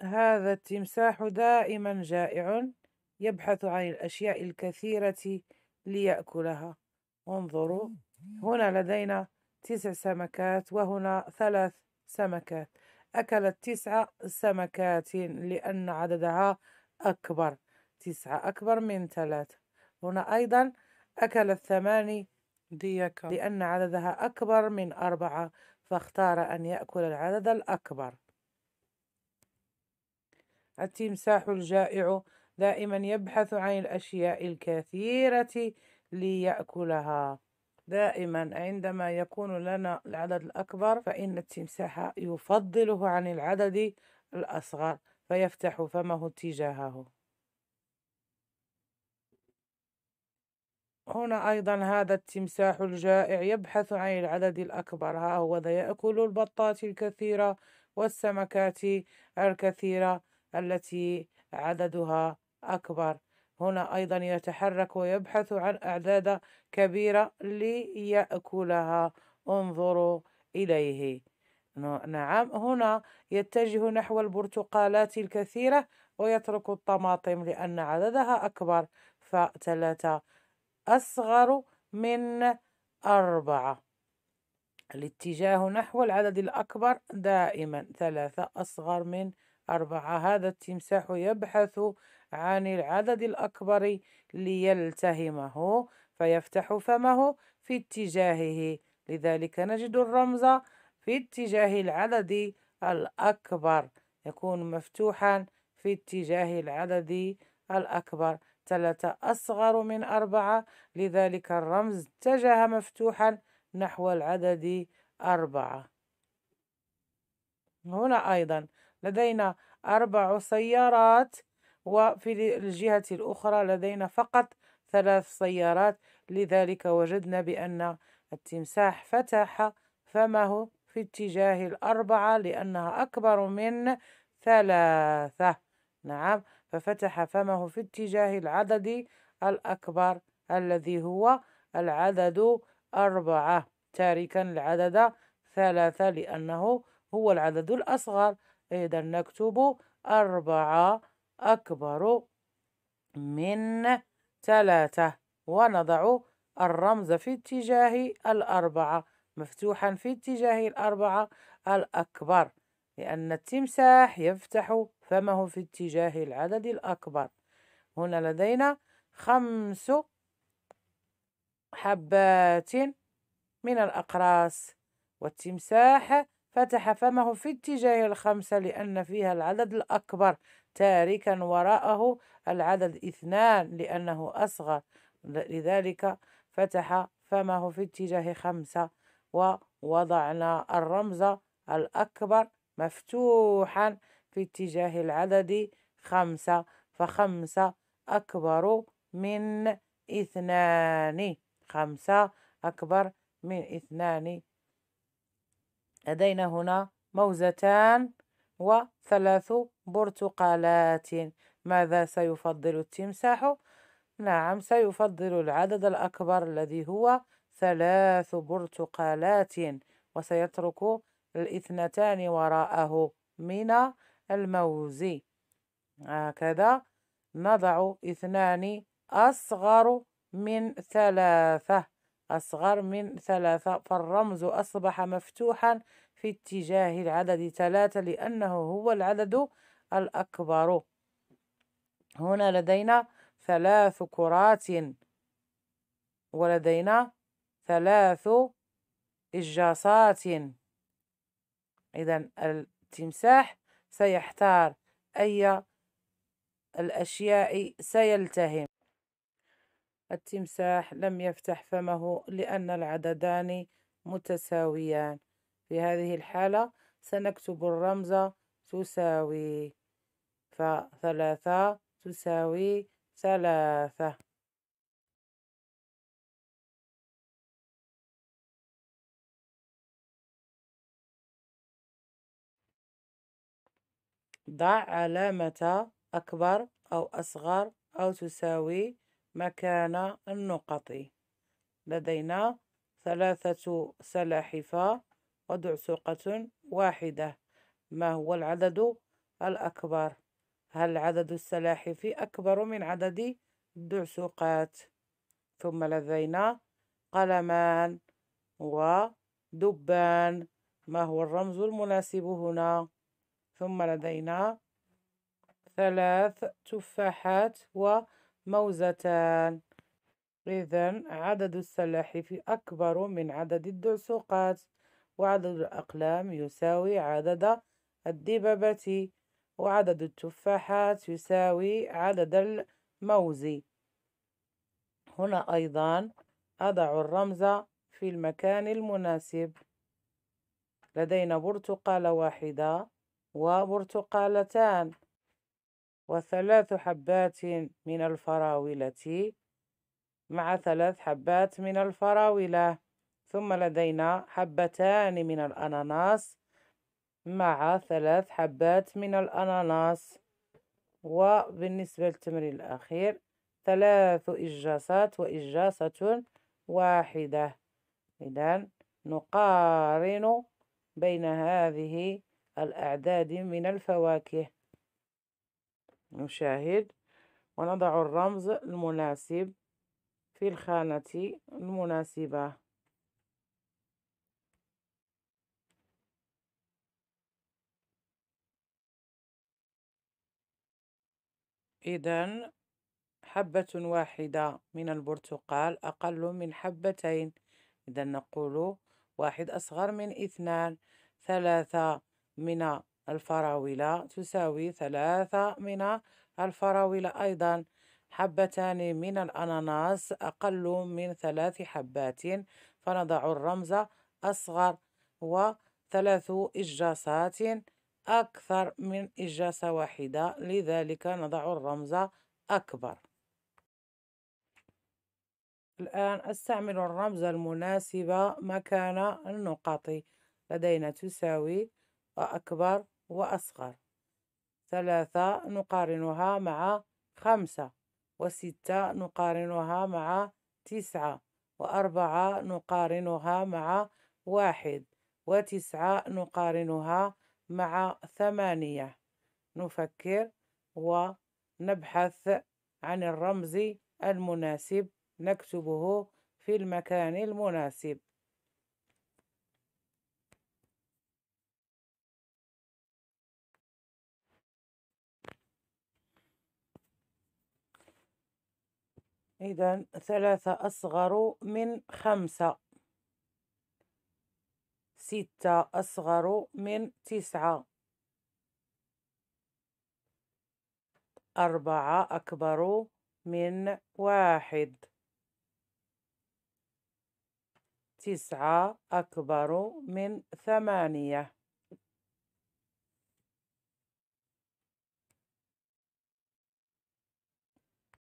هذا التمساح دائما جائع يبحث عن الأشياء الكثيرة ليأكلها انظروا هنا لدينا تسع سمكات وهنا ثلاث سمكات أكلت تسع سمكات لأن عددها أكبر تسعة أكبر من ثلاثة هنا أيضا أكلت ثماني ديكا لأن عددها أكبر من أربعة فاختار أن يأكل العدد الأكبر التمساح الجائع دائما يبحث عن الأشياء الكثيرة ليأكلها دائما عندما يكون لنا العدد الأكبر فإن التمساح يفضله عن العدد الأصغر فيفتح فمه اتجاهه هنا أيضا هذا التمساح الجائع يبحث عن العدد الأكبر ها هو ذا يأكل البطات الكثيرة والسمكات الكثيرة التي عددها أكبر هنا أيضا يتحرك ويبحث عن أعداد كبيرة ليأكلها انظروا إليه نعم هنا يتجه نحو البرتقالات الكثيرة ويترك الطماطم لأن عددها أكبر فثلاثة أصغر من أربعة الاتجاه نحو العدد الأكبر دائما ثلاثة أصغر من أربعة هذا التمساح يبحث عن العدد الأكبر ليلتهمه فيفتح فمه في اتجاهه لذلك نجد الرمز في اتجاه العدد الأكبر يكون مفتوحا في اتجاه العدد الأكبر ثلاثة أصغر من أربعة لذلك الرمز اتجه مفتوحا نحو العدد أربعة هنا أيضا لدينا أربع سيارات وفي الجهة الأخرى لدينا فقط ثلاث سيارات لذلك وجدنا بأن التمساح فتح فمه في اتجاه الأربعة لأنها أكبر من ثلاثة نعم ففتح فمه في اتجاه العدد الأكبر الذي هو العدد أربعة تاركا العدد ثلاثة لأنه هو العدد الأصغر إذا نكتب أربعة أكبر من ثلاثة ونضع الرمز في اتجاه الأربعة مفتوحا في اتجاه الأربعة الأكبر لأن التمساح يفتح فمه في اتجاه العدد الأكبر هنا لدينا خمس حبات من الأقراص والتمساح فتح فمه في اتجاه الخمسة لأن فيها العدد الأكبر تاركا وراءه العدد اثنان لأنه أصغر لذلك فتح فمه في اتجاه خمسة ووضعنا الرمز الأكبر مفتوحا في اتجاه العدد خمسة فخمسة أكبر من اثنان خمسة أكبر من اثنان لدينا هنا موزتان وثلاث برتقالات ماذا سيفضل التمساح؟ نعم سيفضل العدد الأكبر الذي هو ثلاث برتقالات وسيترك الاثنتان وراءه من الموز هكذا نضع اثنان أصغر من ثلاثة أصغر من ثلاثة فالرمز أصبح مفتوحا في اتجاه العدد ثلاثة لأنه هو العدد الأكبر هنا لدينا ثلاث كرات ولدينا ثلاث إجاصات إذا التمساح سيحتار أي الأشياء سيلتهم التمساح لم يفتح فمه لأن العددان متساويان في هذه الحالة سنكتب الرمز تساوي فثلاثة تساوي ثلاثة ضع علامة أكبر أو أصغر أو تساوي مكان النقط لدينا ثلاثة سلاحف ودعسوقة واحدة ما هو العدد الأكبر؟ هل عدد السلاحف أكبر من عدد الدعسوقات؟ ثم لدينا قلمان ودبان ما هو الرمز المناسب هنا؟ ثم لدينا ثلاث تفاحات و موزتان إذا عدد السلاحف أكبر من عدد الدعسوقات وعدد الأقلام يساوي عدد الدببة وعدد التفاحات يساوي عدد الموز هنا أيضا أضع الرمز في المكان المناسب لدينا برتقالة واحدة وبرتقالتان وثلاث حبات من الفراولة مع ثلاث حبات من الفراولة ثم لدينا حبتان من الأناناس مع ثلاث حبات من الأناناس وبالنسبة للتمر الأخير ثلاث إجاسات وإجاسة واحدة إذا نقارن بين هذه الأعداد من الفواكه نشاهد ونضع الرمز المناسب في الخانة المناسبة إذا حبة واحدة من البرتقال أقل من حبتين إذا نقول واحد أصغر من اثنان ثلاثة من الفراولة تساوي ثلاثة من الفراولة أيضا حبتان من الأناناس أقل من ثلاث حبات فنضع الرمز أصغر وثلاث إجاسات أكثر من إجاسة واحدة لذلك نضع الرمز أكبر الآن أستعمل الرمز المناسب مكان النقط لدينا تساوي وأكبر وأصغر ثلاثة نقارنها مع خمسة وستة نقارنها مع تسعة وأربعة نقارنها مع واحد وتسعة نقارنها مع ثمانية نفكر ونبحث عن الرمز المناسب نكتبه في المكان المناسب إذا ثلاثة أصغر من خمسة ستة أصغر من تسعة أربعة أكبر من واحد تسعة أكبر من ثمانية